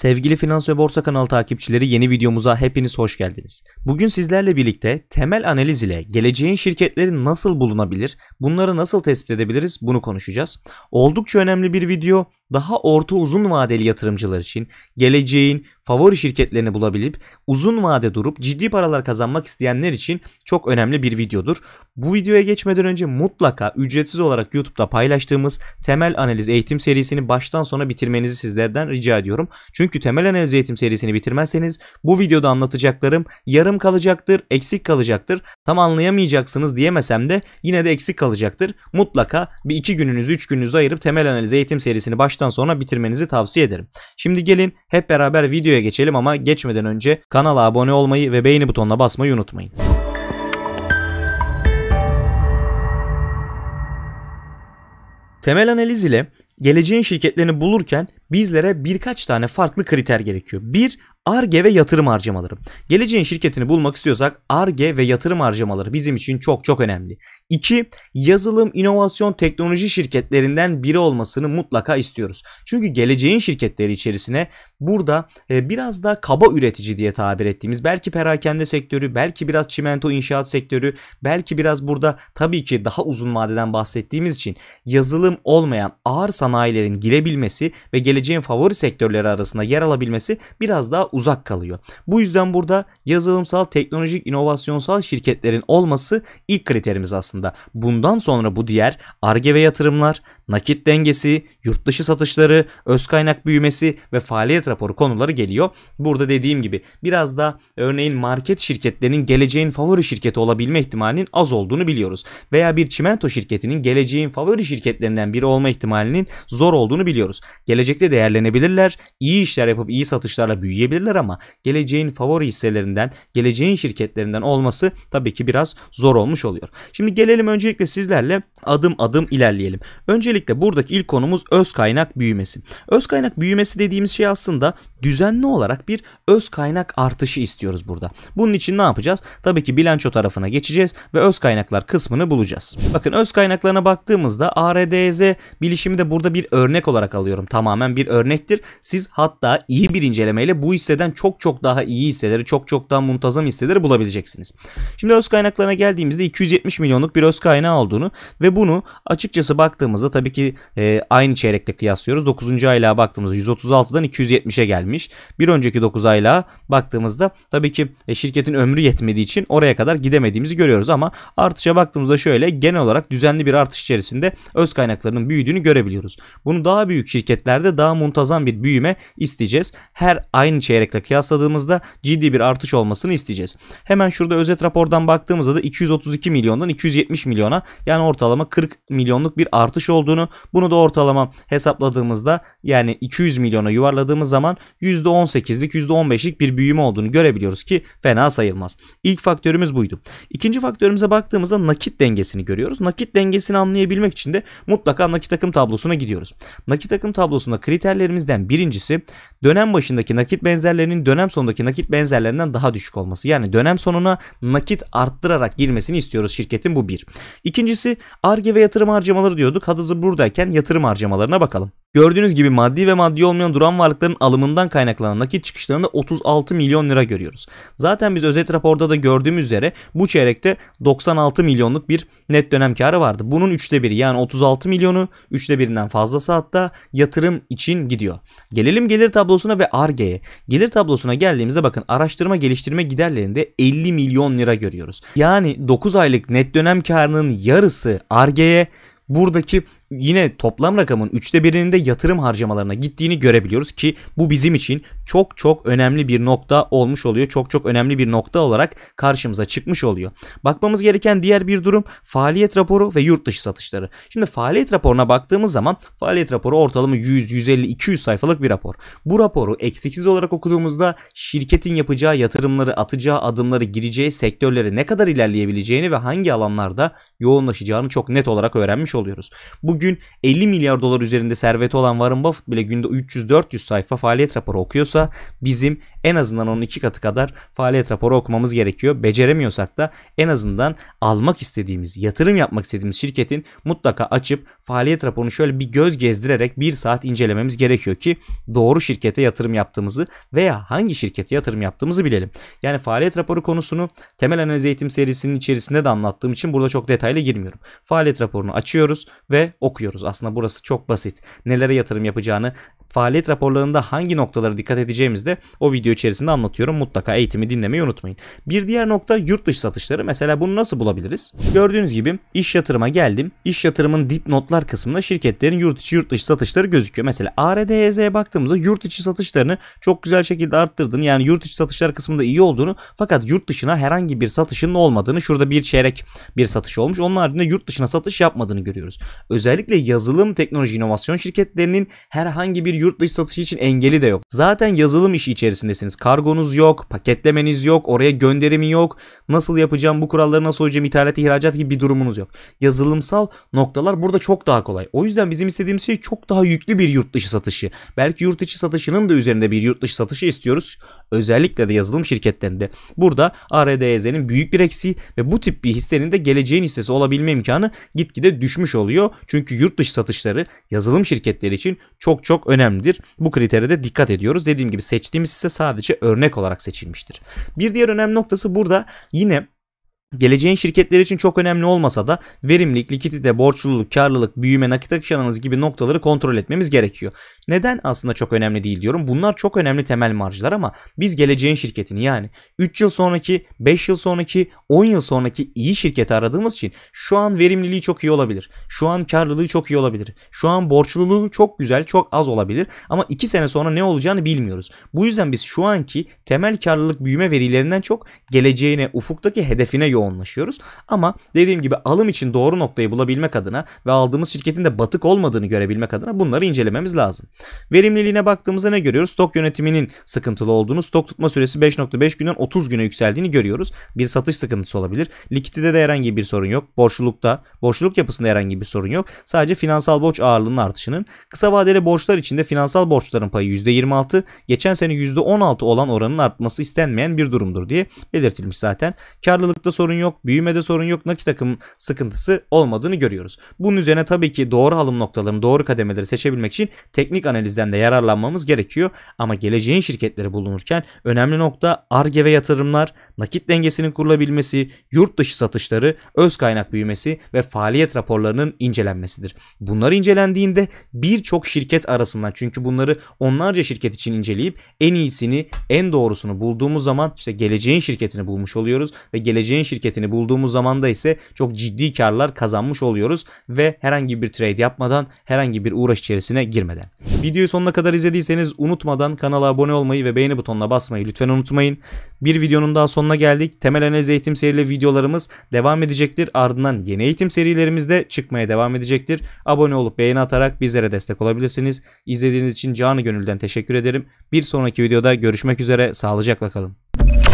Sevgili Finans ve Borsa kanal takipçileri yeni videomuza hepiniz hoş geldiniz. Bugün sizlerle birlikte temel analiz ile geleceğin şirketleri nasıl bulunabilir, bunları nasıl tespit edebiliriz bunu konuşacağız. Oldukça önemli bir video daha orta uzun vadeli yatırımcılar için geleceğin favori şirketlerini bulabilip uzun vade durup ciddi paralar kazanmak isteyenler için çok önemli bir videodur. Bu videoya geçmeden önce mutlaka ücretsiz olarak YouTube'da paylaştığımız temel analiz eğitim serisini baştan sona bitirmenizi sizlerden rica ediyorum. Çünkü temel analiz eğitim serisini bitirmezseniz bu videoda anlatacaklarım yarım kalacaktır, eksik kalacaktır. Tam anlayamayacaksınız diyemesem de yine de eksik kalacaktır. Mutlaka bir iki gününüzü, üç gününüzü ayırıp temel analiz eğitim serisini baştan sona bitirmenizi tavsiye ederim. Şimdi gelin hep beraber videoya videoya geçelim ama geçmeden önce kanala abone olmayı ve beğeni butonuna basmayı unutmayın. Temel analiz ile geleceğin şirketlerini bulurken bizlere birkaç tane farklı kriter gerekiyor. Bir, ARGE ve yatırım harcamaları. Geleceğin şirketini bulmak istiyorsak ARGE ve yatırım harcamaları bizim için çok çok önemli. 2. Yazılım, inovasyon, teknoloji şirketlerinden biri olmasını mutlaka istiyoruz. Çünkü geleceğin şirketleri içerisine burada e, biraz da kaba üretici diye tabir ettiğimiz belki perakende sektörü, belki biraz çimento inşaat sektörü, belki biraz burada tabii ki daha uzun vadeden bahsettiğimiz için yazılım olmayan ağır sanayilerin girebilmesi ve geleceğin favori sektörleri arasında yer alabilmesi biraz daha uzak kalıyor. Bu yüzden burada yazılımsal, teknolojik, inovasyonsal şirketlerin olması ilk kriterimiz aslında. Bundan sonra bu diğer ARGE ve yatırımlar, nakit dengesi, yurt dışı satışları, öz kaynak büyümesi ve faaliyet raporu konuları geliyor. Burada dediğim gibi biraz da örneğin market şirketlerinin geleceğin favori şirketi olabilme ihtimalinin az olduğunu biliyoruz. Veya bir çimento şirketinin geleceğin favori şirketlerinden biri olma ihtimalinin zor olduğunu biliyoruz. Gelecekte değerlenebilirler, iyi işler yapıp iyi satışlarla büyüyebilirler ama geleceğin favori hisselerinden, geleceğin şirketlerinden olması tabii ki biraz zor olmuş oluyor. Şimdi gelelim öncelikle sizlerle adım adım ilerleyelim. Öncelikle Öncelikle buradaki ilk konumuz öz kaynak büyümesi. Öz kaynak büyümesi dediğimiz şey aslında düzenli olarak bir öz kaynak artışı istiyoruz burada. Bunun için ne yapacağız? Tabii ki bilanço tarafına geçeceğiz ve öz kaynaklar kısmını bulacağız. Bakın öz kaynaklarına baktığımızda ARDZ bilişimi de burada bir örnek olarak alıyorum. Tamamen bir örnektir. Siz hatta iyi bir incelemeyle bu hisseden çok çok daha iyi hisseleri, çok çok daha muntazam hisseleri bulabileceksiniz. Şimdi öz kaynaklarına geldiğimizde 270 milyonluk bir öz kaynağı olduğunu ve bunu açıkçası baktığımızda tabii tabii ki e, aynı çeyrekle kıyaslıyoruz. 9. aylığa baktığımızda 136'dan 270'e gelmiş. Bir önceki 9 aylığa baktığımızda tabii ki e, şirketin ömrü yetmediği için oraya kadar gidemediğimizi görüyoruz ama artışa baktığımızda şöyle genel olarak düzenli bir artış içerisinde öz kaynaklarının büyüdüğünü görebiliyoruz. Bunu daha büyük şirketlerde daha muntazam bir büyüme isteyeceğiz. Her aynı çeyrekle kıyasladığımızda ciddi bir artış olmasını isteyeceğiz. Hemen şurada özet rapordan baktığımızda da 232 milyondan 270 milyona yani ortalama 40 milyonluk bir artış olduğunu olduğunu bunu da ortalama hesapladığımızda yani 200 milyona yuvarladığımız zaman %18'lik %15'lik bir büyüme olduğunu görebiliyoruz ki fena sayılmaz. İlk faktörümüz buydu. İkinci faktörümüze baktığımızda nakit dengesini görüyoruz. Nakit dengesini anlayabilmek için de mutlaka nakit akım tablosuna gidiyoruz. Nakit akım tablosunda kriterlerimizden birincisi dönem başındaki nakit benzerlerinin dönem sonundaki nakit benzerlerinden daha düşük olması. Yani dönem sonuna nakit arttırarak girmesini istiyoruz şirketin bu bir. İkincisi ARGE ve yatırım harcamaları diyorduk. Hadızı bu buradayken yatırım harcamalarına bakalım. Gördüğünüz gibi maddi ve maddi olmayan duran varlıkların alımından kaynaklanan nakit çıkışlarında 36 milyon lira görüyoruz. Zaten biz özet raporda da gördüğümüz üzere bu çeyrekte 96 milyonluk bir net dönem karı vardı. Bunun üçte biri yani 36 milyonu üçte birinden fazlası hatta yatırım için gidiyor. Gelelim gelir tablosuna ve ARGE'ye. Gelir tablosuna geldiğimizde bakın araştırma geliştirme giderlerinde 50 milyon lira görüyoruz. Yani 9 aylık net dönem karının yarısı ARGE'ye buradaki yine toplam rakamın üçte birinin de yatırım harcamalarına gittiğini görebiliyoruz ki bu bizim için çok çok önemli bir nokta olmuş oluyor. Çok çok önemli bir nokta olarak karşımıza çıkmış oluyor. Bakmamız gereken diğer bir durum faaliyet raporu ve yurt dışı satışları. Şimdi faaliyet raporuna baktığımız zaman faaliyet raporu ortalama 100, 150, 200 sayfalık bir rapor. Bu raporu eksiksiz olarak okuduğumuzda şirketin yapacağı yatırımları, atacağı adımları, gireceği sektörleri ne kadar ilerleyebileceğini ve hangi alanlarda yoğunlaşacağını çok net olarak öğrenmiş oluyoruz oluyoruz. Bugün 50 milyar dolar üzerinde serveti olan Warren Buffett bile günde 300-400 sayfa faaliyet raporu okuyorsa bizim en azından onun iki katı kadar faaliyet raporu okumamız gerekiyor. Beceremiyorsak da en azından almak istediğimiz, yatırım yapmak istediğimiz şirketin mutlaka açıp faaliyet raporunu şöyle bir göz gezdirerek bir saat incelememiz gerekiyor ki doğru şirkete yatırım yaptığımızı veya hangi şirkete yatırım yaptığımızı bilelim. Yani faaliyet raporu konusunu temel analiz eğitim serisinin içerisinde de anlattığım için burada çok detaylı girmiyorum. Faaliyet raporunu açıyorum gidiyoruz ve okuyoruz. Aslında burası çok basit. Nelere yatırım yapacağını faaliyet raporlarında hangi noktalara dikkat edeceğimizi de o video içerisinde anlatıyorum. Mutlaka eğitimi dinlemeyi unutmayın. Bir diğer nokta yurt dışı satışları. Mesela bunu nasıl bulabiliriz? Gördüğünüz gibi iş yatırıma geldim. İş yatırımın dipnotlar kısmında şirketlerin yurt içi yurt dışı satışları gözüküyor. Mesela ARDEZ'ye baktığımızda yurt içi satışlarını çok güzel şekilde arttırdın. yani yurt içi satışlar kısmında iyi olduğunu fakat yurt dışına herhangi bir satışın olmadığını şurada bir çeyrek bir satış olmuş. Onun haricinde yurt dışına satış yapmadığını görüyoruz. Özellikle yazılım teknoloji inovasyon şirketlerinin herhangi bir yurt dışı satışı için engeli de yok. Zaten yazılım işi içerisindesiniz. Kargonuz yok, paketlemeniz yok, oraya gönderimi yok. Nasıl yapacağım bu kuralları nasıl hocam ithalat ihracat gibi bir durumunuz yok. Yazılımsal noktalar burada çok daha kolay. O yüzden bizim istediğimiz şey çok daha yüklü bir yurt dışı satışı. Belki yurt içi satışının da üzerinde bir yurt dışı satışı istiyoruz. Özellikle de yazılım şirketlerinde. Burada ARDEZ'nin büyük bir eksiği ve bu tip bir hissenin de geleceğin hissesi olabilme imkanı gitgide düşmüş oluyor. Çünkü yurt dışı satışları yazılım şirketleri için çok çok önemli önemlidir. Bu kritere de dikkat ediyoruz. Dediğim gibi seçtiğimiz ise sadece örnek olarak seçilmiştir. Bir diğer önemli noktası burada yine Geleceğin şirketleri için çok önemli olmasa da verimlilik, likidite, borçluluk, karlılık, büyüme, nakit akış analizi gibi noktaları kontrol etmemiz gerekiyor. Neden aslında çok önemli değil diyorum. Bunlar çok önemli temel marjlar ama biz geleceğin şirketini yani 3 yıl sonraki, 5 yıl sonraki, 10 yıl sonraki iyi şirketi aradığımız için şu an verimliliği çok iyi olabilir. Şu an karlılığı çok iyi olabilir. Şu an borçluluğu çok güzel, çok az olabilir ama 2 sene sonra ne olacağını bilmiyoruz. Bu yüzden biz şu anki temel karlılık büyüme verilerinden çok geleceğine, ufuktaki hedefine yol yoğunlaşıyoruz. Ama dediğim gibi alım için doğru noktayı bulabilmek adına ve aldığımız şirketin de batık olmadığını görebilmek adına bunları incelememiz lazım. Verimliliğine baktığımızda ne görüyoruz? Stok yönetiminin sıkıntılı olduğunu, stok tutma süresi 5.5 günden 30 güne yükseldiğini görüyoruz. Bir satış sıkıntısı olabilir. Likitide de herhangi bir sorun yok. Borçlulukta, borçluluk yapısında herhangi bir sorun yok. Sadece finansal borç ağırlığının artışının kısa vadeli borçlar içinde finansal borçların payı %26, geçen sene %16 olan oranın artması istenmeyen bir durumdur diye belirtilmiş zaten. Karlılıkta sorun sorun yok, büyümede sorun yok, nakit akım sıkıntısı olmadığını görüyoruz. Bunun üzerine tabii ki doğru alım noktalarını, doğru kademeleri seçebilmek için teknik analizden de yararlanmamız gerekiyor. Ama geleceğin şirketleri bulunurken önemli nokta ARGE ve yatırımlar, nakit dengesinin kurulabilmesi, yurt dışı satışları, öz kaynak büyümesi ve faaliyet raporlarının incelenmesidir. Bunlar incelendiğinde birçok şirket arasından çünkü bunları onlarca şirket için inceleyip en iyisini, en doğrusunu bulduğumuz zaman işte geleceğin şirketini bulmuş oluyoruz ve geleceğin şirketini şirketini bulduğumuz zaman da ise çok ciddi karlar kazanmış oluyoruz ve herhangi bir trade yapmadan herhangi bir uğraş içerisine girmeden. Videoyu sonuna kadar izlediyseniz unutmadan kanala abone olmayı ve beğeni butonuna basmayı lütfen unutmayın. Bir videonun daha sonuna geldik. Temel analiz eğitim serili videolarımız devam edecektir. Ardından yeni eğitim serilerimiz de çıkmaya devam edecektir. Abone olup beğeni atarak bizlere destek olabilirsiniz. İzlediğiniz için canı gönülden teşekkür ederim. Bir sonraki videoda görüşmek üzere. Sağlıcakla kalın.